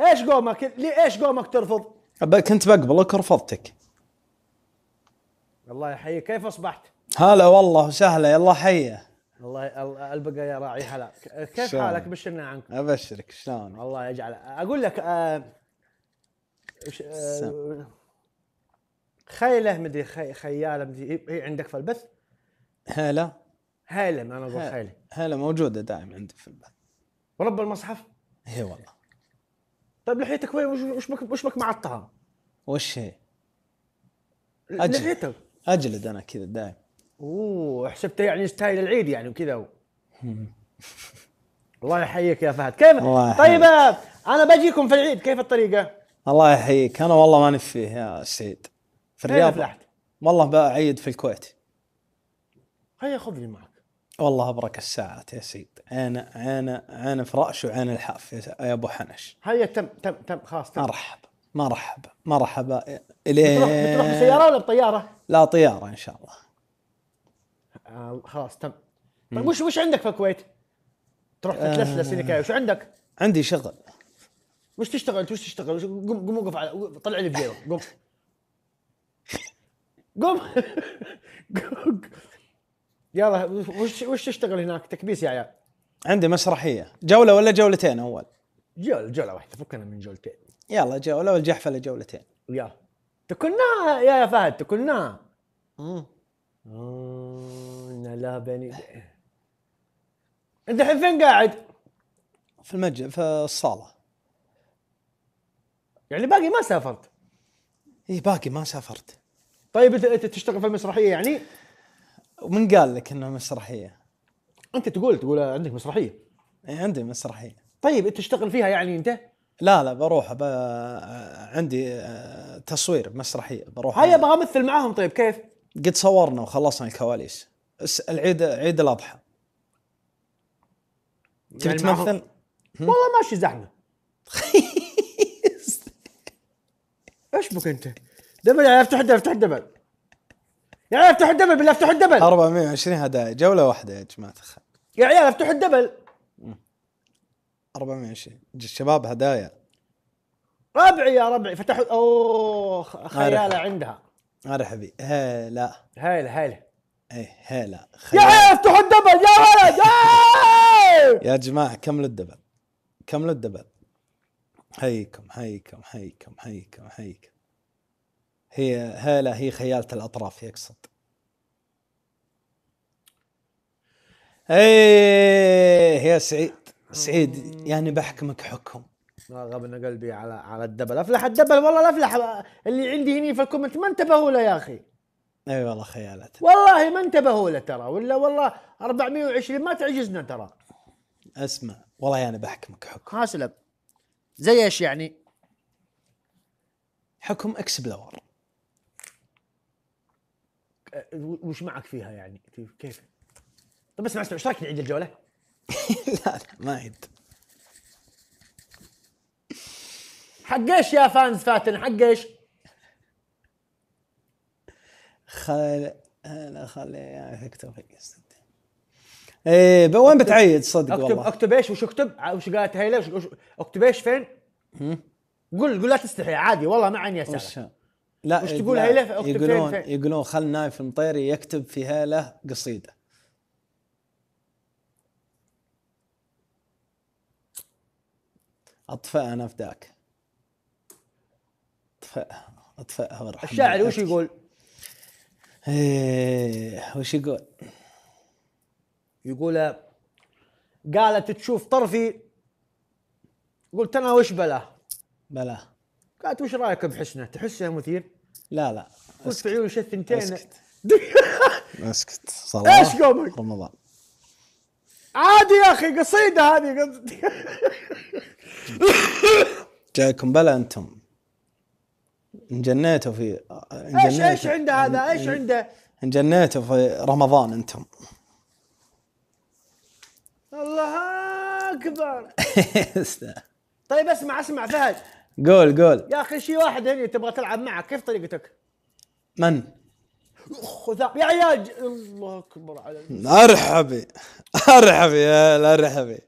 ايش قومك ايش قومك ترفض؟ كنت بقبلك ورفضتك الله يحييك كيف اصبحت؟ هلا والله وسهلا يلا حيه الله البقى يا راعي هلا كيف حالك بشرنا عنك ابشرك شلون الله يجعل اقول لك آه آه خيله مدري خي خياله مدري هي عندك في البث هلا هلا انا اقول خيله هلا موجوده دائما عندي في البث ورب المصحف اي والله طيب لحيتك وش بك وش بك معطها وش هي؟ أجل. لحيتك اجلد انا كذا دايم اوه حسبته يعني ستايل العيد يعني وكذا الله يحييك يا فهد كيف الله طيب آه، انا بجيكم في العيد كيف الطريقه؟ الله يحييك انا والله ماني فيه يا سيد في الرياض والله بعيد في الكويت هيا خذني معك والله ابرك الساعات يا سيد انا انا انا في رأش وعين الحاف يا ابو حنش هيا تم تم تم خلاص تم مرحبا مرحبا مرحبا الين بتروح, بتروح بسيارة ولا بطيارة؟ لا طيارة ان شاء الله آه، خلاص تم طيب وش وش عندك في الكويت؟ تروح تتلسلس هناك وش عندك؟ عندي شغل وش تشتغل وش تشتغل؟ قم قم وقف على طلع لي بجيبه قم قم يلا وش وش تشتغل هناك تكبيس يا عيال عندي مسرحيه جوله ولا جولتين اول جول جوله واحده فكنا من جولتين يلا جوله والجحفله جولتين يلا تكلنا يا يا فهد تكلنا امم لا بني انت الحين فين قاعد؟ في المج في الصاله يعني باقي ما سافرت اي باقي ما سافرت طيب انت تشتغل في المسرحيه يعني؟ ومن قال لك انها مسرحيه؟ انت تقول تقول عندك مسرحيه اي عندي مسرحيه طيب انت تشتغل فيها يعني انت؟ لا لا بروح ب... عندي آه، تصوير مسرحيه بروح هيا ابغى امثل معاهم طيب كيف؟ قد صورنا وخلصنا الكواليس العيد عيد الاضحى يعني تبي تمثل؟ والله ماشي زحمه ايش بك انت؟ دبل افتح الدبل افتح الدبل يا عيال افتحوا الدبل بالله افتحوا الدبل 420 هدايا جوله واحده يا جماعه الخير يا عيال افتحوا الدبل 420 الشباب هدايا ربعي يا ربعي فتحوا اوه خياله عندها مرحبا هلا هلا هلا ايه هلا يا عيال افتحوا الدبل يا ولد يا جماعه كملوا الدبل كملوا الدبل حيكم حيكم حيكم حيكم حيكم هي هالة هي خيالة الأطراف يقصد ايه يا سعيد سعيد يعني بحكمك حكم غبن قلبي على على الدبل افلح الدبل والله الافلح اللي عندي هني في الكومنت ما انتبهوا له يا اخي اي أيوة والله خيالات والله ما انتبهوا له ترى ولا والله 420 ما تعجزنا ترى اسمع والله انا يعني بحكمك حكم اسلم زي ايش يعني؟ حكم اكس بلور أه، وش معك فيها يعني كيف طب اسمع اسمع ايش رايك نعيد الجوله؟ لا لا ما عيد حق ايش يا فانز فاتن حق ايش؟ خل انا خلي اكتب ايه وين بتعيد صدق اكتب والله اكتب ايش وش اكتب وش قالت هيلا وش اكتب ايش فين؟ قول قول لا تستحي عادي والله ما عني سلام لا وش تقول هيله اكتب يقولون فين فين؟ يقولون خل نايف المطيري يكتب في هيله قصيده اطفئها انا فداك اطفئها اطفئها وارحم الشاعر وش يقول؟ ايه وش يقول؟ يقول قالت تشوف طرفي قلت انا وش بلاه بلاه قالت وش رايك بحسنه؟ تحسها مثير؟ لا لا وش في عيون الثنتين اسكت اسكت صلاة ايش قومك؟ رمضان عادي يا اخي قصيده هذه جايكم بلا انتم انجنيتوا في انجنيتوا ايش ايش عنده هذا؟ ايش عنده؟ انجنيتوا في رمضان انتم الله اكبر طيب اسمع اسمع فهد قول قول يا اخي شي واحد هنا تبغى تلعب معه كيف طريقتك؟ من؟ خذا يا عيال الله اكبر على ارحبي ارحبي يا ارحبي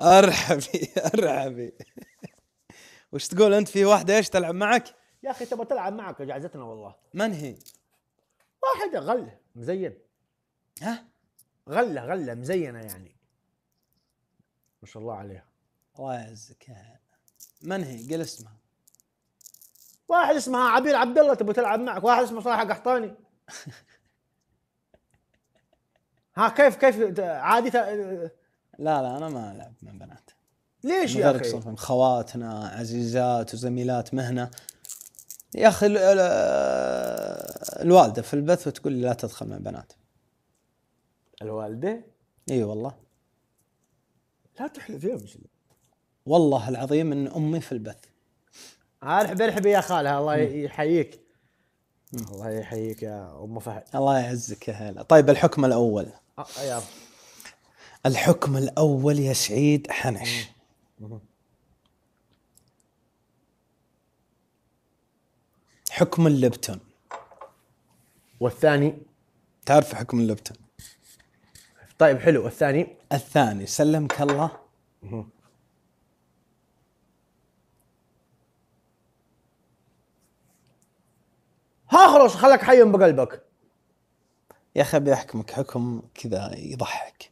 ارحبي ارحبي وش تقول انت في واحده ايش تلعب معك؟ يا اخي تبغى تلعب معك جعزتنا والله من هي؟ واحده غله مزين ها؟ غله غله مزينه يعني ما شاء الله عليها الله يعزك من هي؟ قل اسمها واحد اسمها عبير عبد الله تبغى تلعب معك واحد اسمه صلاح قحطاني ها كيف كيف عادي ت... لا لا انا ما العب مع بنات ليش يا اخي؟ خواتنا عزيزات وزميلات مهنه يا اخي ال... الوالده في البث وتقول لي لا تدخل مع بنات الوالده؟ اي والله لا تحلف يا مجلس والله العظيم ان امي في البث ارحب ارحب يا خالها الله يحييك الله يحييك يا ام فهد الله يعزك يا هلا طيب الحكم الاول الحكم الاول يا سعيد حنش حكم اللبتون والثاني تعرف حكم اللبتون طيب حلو الثاني الثاني سلمك الله هخرج خلك حي بقلبك يا اخي ابي احكمك حكم كذا يضحك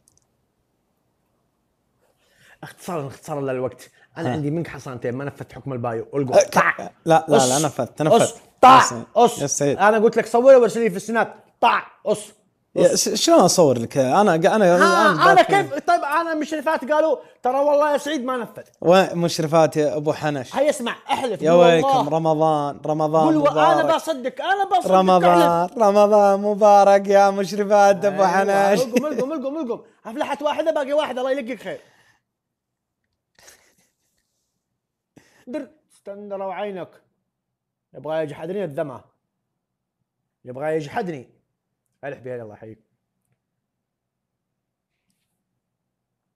اختصارا اختصارا للوقت انا ها. عندي منك حصانتين ما نفذت حكم البايو القوا أه، طع لا لا لا نفذت نفذت طع قص انا قلت لك صوره وارسل لي في السناب طع قص شلون اصور لك انا انا انا, أنا كيف يعني. طيب انا مشرفات قالوا ترى والله يا سعيد ما نفذ مشرفات يا ابو حنش هيا اسمع احلف يا ويلكم رمضان رمضان قول مبارك. انا بصدق انا بصدق رمضان أحلف. رمضان مبارك يا مشرفات ابو أيوة، حنش القم القم القم القم افلحت واحده باقي واحده الله يلقيك خير در استندروا عينك يبغى يجحدني الذمه يبغى يجحدني الحبيبي الله يحييك